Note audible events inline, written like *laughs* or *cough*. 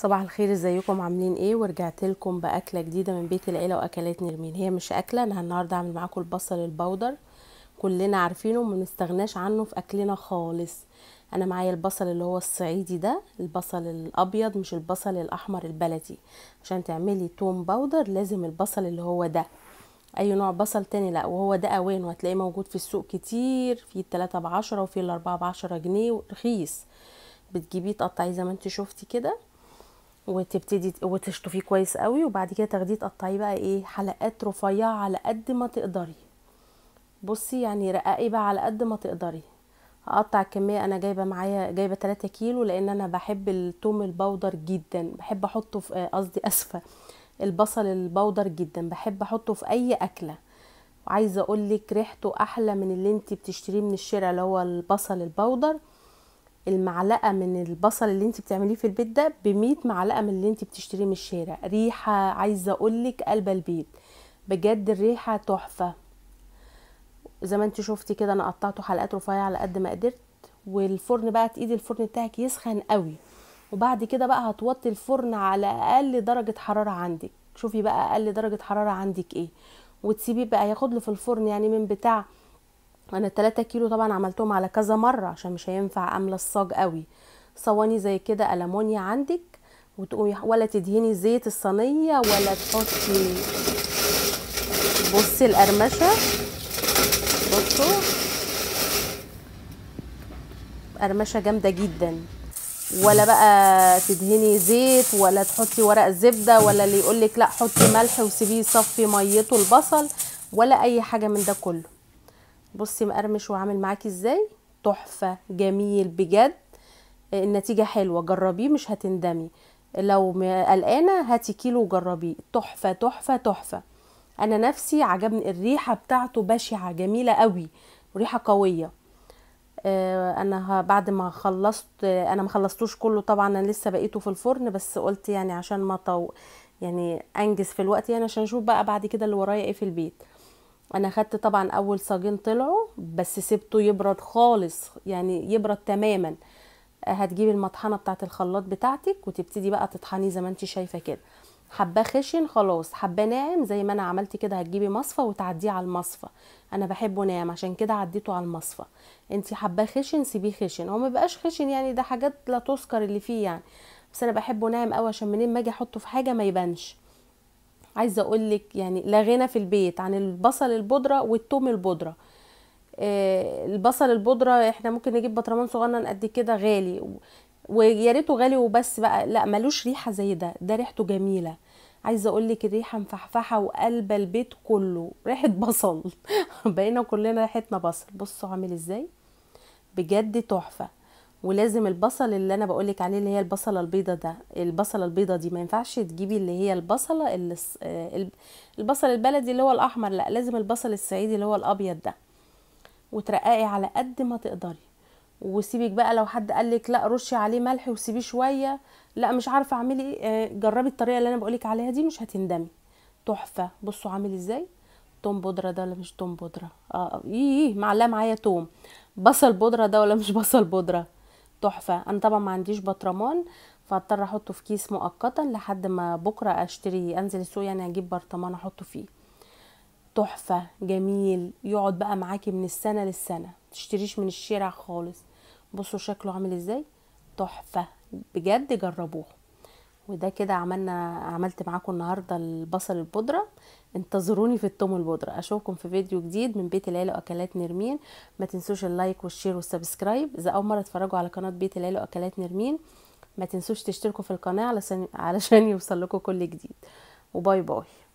صباح الخير ازيكم عاملين ايه ورجعت لكم باكله جديده من بيت العيله واكلات نرمين هي مش اكله انا النهارده هعمل معاكم البصل البودر كلنا عارفينه وما نستغناش عنه في اكلنا خالص انا معايا البصل اللي هو الصعيدي ده البصل الابيض مش البصل الاحمر البلدي عشان تعملي توم باودر لازم البصل اللي هو ده اي نوع بصل تاني لا وهو ده اوان وهتلاقيه موجود في السوق كتير في التلاتة بعشرة وفي الاربعة بعشرة جنيه رخيص بتجيبيه تقطعيه زي ما انت شفتي كده وتبتدي وتشطفيه كويس قوي وبعد كده تاخديه تقطعيه بقى ايه حلقات رفيعه على قد ما تقدري بصي يعني رققي بقى على قد ما تقدري هقطع الكميه انا جايبه معايا جايبه 3 كيلو لان انا بحب التوم البودر جدا بحب احطه في آه، قصدي اسفه البصل البودر جدا بحب احطه في اي اكله وعايزه اقولك ريحته احلى من اللي انت بتشتريه من الشارع اللي هو البصل البودر المعلقه من البصل اللي انت بتعمليه في البيت ده بمية معلقه من اللي انت بتشتريه من الشارع ريحه عايزه اقولك قلب البيت بجد الريحه تحفه زي ما انت شفتي كده انا قطعته حلقات رفيعه على قد ما قدرت والفرن بقى تقيد الفرن بتاعك يسخن قوي وبعد كده بقى هتوطي الفرن على اقل درجه حراره عندك شوفي بقى اقل درجه حراره عندك ايه وتسيبيه بقى ياخد له في الفرن يعني من بتاع انا التلاتة كيلو طبعا عملتهم على كذا مرة عشان مش هينفع املى الصاج قوي صواني زي كده المونيا عندك وتقومي ولا تدهني زيت الصينية ولا تحطي بصي القرمشة بصوا قرمشة جامدة جدا ولا بقى تدهني زيت ولا تحطي ورق زبدة ولا اللي يقولك لا حطي ملح وسيبيه يصفي ميته البصل ولا اي حاجة من ده كله بصي مقرمش وعامل معاكي ازاي تحفه جميل بجد آه، النتيجه حلوه جربيه مش هتندمي لو قلقانه هاتي كيلو وجربيه تحفه تحفه تحفه انا نفسي عجبني الريحه بتاعته بشعه جميله قوي وريحه قويه آه، انا بعد ما خلصت آه، انا ما خلصتوش كله طبعا انا لسه بقيته في الفرن بس قلت يعني عشان ما طو يعني انجز في الوقت يعني عشان اشوف بقى بعد كده اللي ورايا ايه في البيت انا خدت طبعا اول صاجين طلعوا بس سبته يبرد خالص يعني يبرد تماما آه، هتجيبي المطحنه بتاعه الخلاط بتاعتك وتبتدي بقى تطحنيه زي ما انت شايفه كده حباه خشن خلاص حباه ناعم زي ما انا عملت كده هتجيبي مصفى وتعديه على المصفى انا بحبه ناعم عشان كده عديته على المصفى انت حباه خشن سيبيه خشن هو ما بقاش خشن يعني ده حاجات لا تذكر اللي فيه يعني بس انا بحبه ناعم قوي عشان منين ما اجي احطه في حاجه ما يبانش عايزه أقولك يعني لا غنى في البيت عن البصل البودره والتوم البودره آه البصل البودره احنا ممكن نجيب بطرمان صغنن قد كده غالي ويا ريته غالي وبس بقى لا ملوش ريحه زي ده ده ريحته جميله عايزه أقولك الريحه مفحفحه وقلبه البيت كله ريحه بصل *laughs* بقينا كلنا ريحتنا بصل بصوا عامل ازاي بجد تحفه ولازم البصل اللي انا بقولك عليه اللي هي البصله البيضه ده البصله البيضه دي ما ينفعش تجيبي اللي هي البصله اللي آه، البصل البلدي اللي هو الاحمر لا لازم البصل الصعيدي اللي هو الابيض ده وترققي على قد ما تقدري وسيبك بقى لو حد قالك لا رشي عليه ملح وسيبيه شويه لا مش عارفه اعملي إيه، آه، جربي الطريقه اللي انا بقولك عليها دي مش هتندمي تحفه بصوا عامل ازاي توم بودره ده ولا مش توم بودره اه ايه معلقه معايا توم بصل بودره ده ولا مش بصل بودره تحفه انا طبعا ما عنديش برطمان فاضطر احطه في كيس مؤقتا لحد ما بكره اشتري انزل السوق يعني اجيب برطمان احطه فيه تحفه جميل يقعد بقى معاكي من السنه للسنه تشتريش من الشارع خالص بصوا شكله عامل ازاي تحفه بجد جربوه وده كده عملنا عملت معاكم النهارده البصل البودره انتظروني في التوم البودره اشوفكم في فيديو جديد من بيت العيله واكلات نرمين ما تنسوش اللايك والشير والسبسكرايب اذا اول مره تتفرجوا على قناه بيت العيله واكلات نرمين ما تنسوش تشتركوا في القناه علشان علشان يوصل لكم كل جديد وباي باي